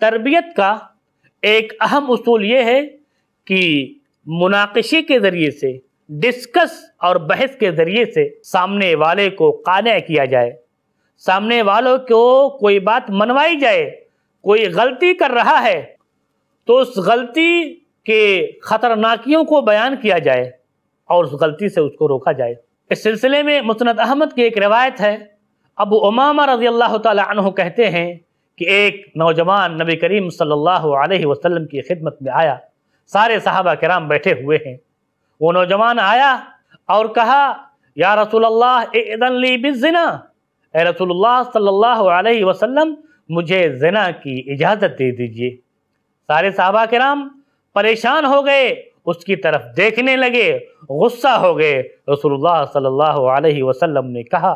तरबियत का एक अहम असूल ये है कि मुनाकशे के ज़रिए से डिस्कस और बहस के ज़रिए से सामने वाले को कान किया जाए सामने वालों को कोई बात मनवाई जाए कोई गलती कर रहा है तो उस गलती के ख़तरनाकियों को बयान किया जाए और उस गलती से उसको रोका जाए इस सिलसिले में मुस्त अहमद की एक रिवायत है अब उमामा रजी अल्लाह तहते हैं कि एक नौजवान नबी करीम सल्लल्लाहु अलैहि वसल्लम की खिदमत में आया सारे साहबा कराम बैठे हुए हैं वो नौजवान आया और कहा या रसूल्लाबिना ए रसूलुल्लाह सल्लल्लाहु अलैहि वसल्लम मुझे जना की इजाज़त दे दीजिए सारे साहबा कराम परेशान हो गए उसकी तरफ देखने लगे गुस्सा हो गए रसूलुल्लाह सल्लल्लाहु अलैहि वसल्लम ने कहा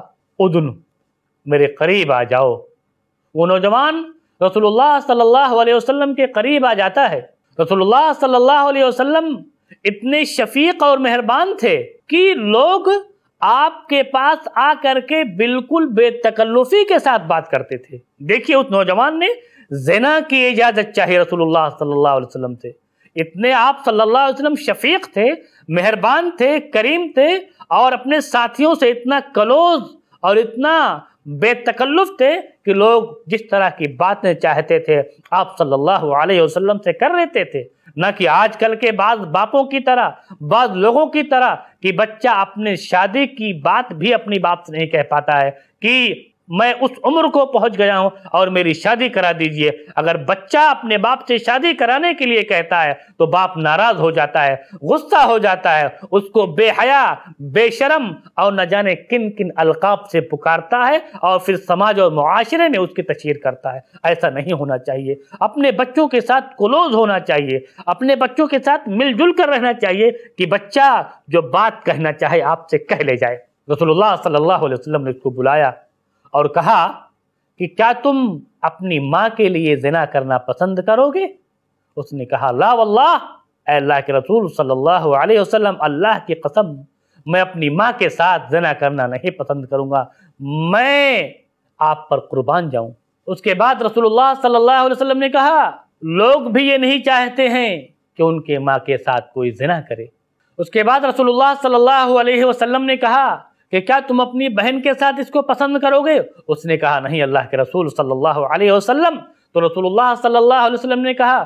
उदन मेरे करीब आ जाओ वो नौजवान रसूलुल्लाह सल्लल्लाहु अलैहि वसल्लम के करीब आ जाता है रसूलुल्लाह सल्लल्लाहु अलैहि वसल्लम इतने शफीक और मेहरबान थे कि लोग आपके पास आ करके बिल्कुल बेतकल्लुफी के साथ बात करते थे देखिए उस नौजवान ने जेना की इजाज़त चाहिए रसूलुल्लाह सल्लल्लाहु अलैहि वसल्लम से इतने आप सल्लल्लाहु अलैहि वसल्लम शफीक थे मेहरबान थे करीम थे और अपने साथियों से इतना क्लोज और इतना बेतकल्लुफ थे कि लोग जिस तरह की बातें चाहते थे आप सल्लल्लाहु अलैहि वसल्लम से कर लेते थे न कि आजकल के बाद बापों की तरह बाद लोगों की तरह कि बच्चा अपने शादी की बात भी अपनी बाप से नहीं कह पाता है कि मैं उस उम्र को पहुंच गया हूं और मेरी शादी करा दीजिए अगर बच्चा अपने बाप से शादी कराने के लिए कहता है तो बाप नाराज हो जाता है गुस्सा हो जाता है उसको बेहया बेशरम और न जाने किन किन अलकाब से पुकारता है और फिर समाज और माशरे में उसकी तशहर करता है ऐसा नहीं होना चाहिए अपने बच्चों के साथ क्लोज होना चाहिए अपने बच्चों के साथ मिलजुल कर रहना चाहिए कि बच्चा जो बात कहना चाहे आपसे कह ले जाए रसोल्ला सल्ला वसलम ने उसको बुलाया और कहा कि क्या तुम अपनी माँ के लिए जना करना पसंद करोगे उसने कहा ला वल्लाह अल्लाह के रसूल सल्लल्लाहु अलैहि वसल्लम अल्लाह की कसम मैं अपनी माँ के साथ जना करना नहीं पसंद करूँगा मैं आप पर कुर्बान जाऊँ उसके बाद रसूलुल्लाह सल्लल्लाहु अलैहि वसल्लम ने कहा लोग भी ये नहीं चाहते हैं कि उनके माँ के साथ कोई जना करे उसके बाद रसूलुल्लाह सल्लल्लाहु अलैहि वसल्लम ने कहा कि क्या तुम अपनी बहन के साथ इसको पसंद करोगे उसने कहा नहीं अल्लाह के रसूल सल्लल्लाहु अलैहि वसल्लम तो रसूलुल्लाह सल्लल्लाहु अलैहि वसल्लम ने कहा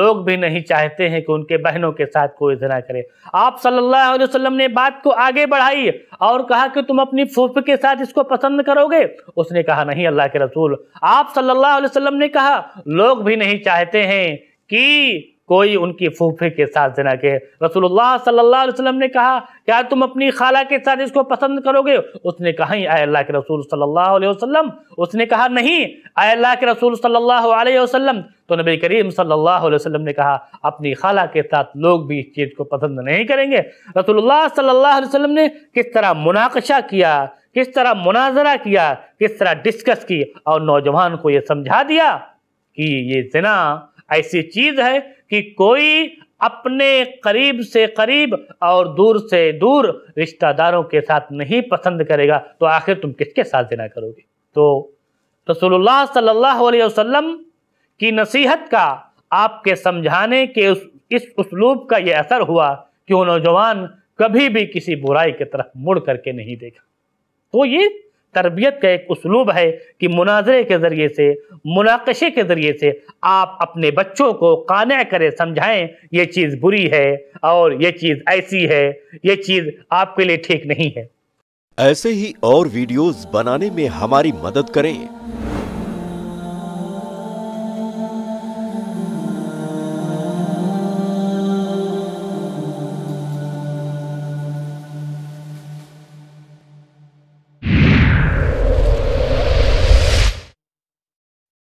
लोग भी नहीं चाहते हैं कि उनके बहनों के साथ कोई जना करे आप सल्लल्लाहु अलैहि वसल्लम ने बात को आगे बढ़ाई और कहा कि तुम अपनी फूफ के साथ इसको पसंद करोगे उसने कहा नहीं अल्लाह के रसूल आप सल्लल्लाहु अलैहि वसल्लम ने कहा लोग भी नहीं चाहते हैं कि कोई उनकी फूफे के साथ जना के रसूलुल्लाह सल्लल्लाहु अलैहि वसल्लम ने कहा क्या तुम अपनी खाला के साथ इसको पसंद करोगे उसने कहा ही आए अल्लाह के रसूल सल्लल्लाहु अलैहि वसल्लम उसने कहा नहीं आए अल्लाह के रसूल सल्लल्लाहु अलैहि वसल्लम तो नबी करीम सल्लल्लाहु अलैहि वसल्लम ने कहा अपनी खाला के साथ लोग भी इस चीज़ को पसंद नहीं करेंगे रसूलुल्लाह सल्लल्लाहु अलैहि वसल्लम ने किस तरह मुनाकशा किया किस तरह मुनाजरा किया किस तरह डिस्कस की और नौजवान को ये समझा दिया कि ये जना ऐसी चीज है कि कोई अपने करीब से करीब और दूर से दूर रिश्तेदारों के साथ नहीं पसंद करेगा तो आखिर तुम किसके साथ देना करोगे तो रसूलुल्लाह सल्लल्लाहु अलैहि वसल्लम की नसीहत का आपके समझाने के उस इस उसलूब का यह असर हुआ कि वो नौजवान कभी भी किसी बुराई की तरफ मुड़ करके नहीं देखा तो ये तरबियत का एक उसलूब है कि मुनाजरे के ज़रिए से मुनाकशे के ज़रिए से आप अपने बच्चों को कान करें समझाएं ये चीज़ बुरी है और ये चीज़ ऐसी है ये चीज़ आपके लिए ठीक नहीं है ऐसे ही और वीडियोस बनाने में हमारी मदद करें